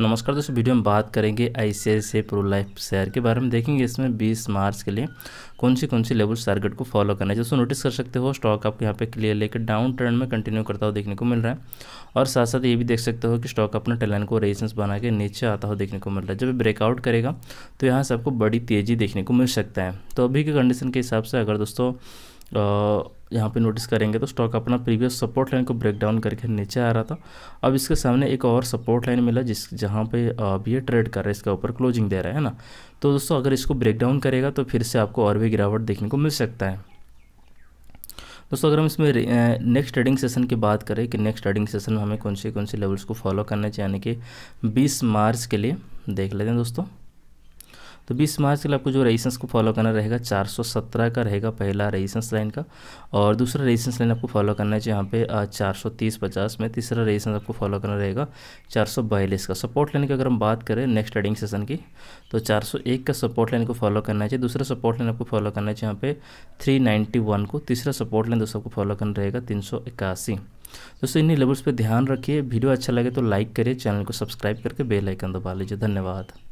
नमस्कार दोस्तों वीडियो में बात करेंगे I C I pro life share के बारे में देखेंगे इसमें 20 मार्च के लिए कौन सी कौन सी लेवल टारगेट को फॉलो करना है दोस्तों नोटिस कर सकते हो स्टॉक आपको यहाँ पे क्लियर लेकर डाउन ट्रेंड में कंटिन्यू करता हुआ देखने को मिल रहा है और साथ साथ ये भी देख सकते हो कि स्टॉक अपने टेलाइन को रेजेंस बना के नीचे आता हुआ देखने को मिल रहा है जब ब्रेकआउट करेगा तो यहाँ से आपको बड़ी तेज़ी देखने को मिल सकता है तो अभी के कंडीशन के हिसाब से अगर दोस्तों यहाँ पे नोटिस करेंगे तो स्टॉक अपना प्रीवियस सपोर्ट लाइन को ब्रेक डाउन करके नीचे आ रहा था अब इसके सामने एक और सपोर्ट लाइन मिला जिस जहाँ पे अब ये ट्रेड कर रहा है इसके ऊपर क्लोजिंग दे रहा है ना तो दोस्तों अगर इसको ब्रेक डाउन करेगा तो फिर से आपको और भी गिरावट देखने को मिल सकता है दोस्तों अगर हम इसमें नेक्स्ट ट्रेडिंग सेशन की बात करें कि नेक्स्ट ट्रेडिंग सेशन में हमें कौन से कौन से लेवल्स को फॉलो करना चाहिए यानी कि बीस मार्च के लिए देख लेते हैं दोस्तों तो बीस मार्च के लिए आपको जो रेजिस्टेंस को फॉलो करना रहेगा 417 का रहेगा पहला रेजिस्टेंस लाइन का और दूसरा रेजिस्टेंस लाइन आपको फॉलो करना है यहाँ पे चार सौ तीस पचास में तीसरा रेजिस्टेंस आपको फॉलो करना रहेगा चार सौ बयालीस का सपोर्ट लाइन की अगर हम बात करें नेक्स्ट ट्रेडिंग सेशन की तो चार सौ एक का सपोर्ट लाइन को फॉलो करना चाहिए दूसरा सपोर्ट लाइन आपको फॉलो करना चाहिए यहाँ पे थ्री नाइन्टी वन को तीसरा सपोर्ट लाइन दोस्तों आपको फॉलो करना रहेगा तीन सौ इक्यासी दोस्तों इन्हीं लेवल्स पे ध्यान रखिए वीडियो अच्छा लगे तो लाइक करिए चैनल को सब्सक्राइब करके बेल आइकन दबा लीजिए धन्यवाद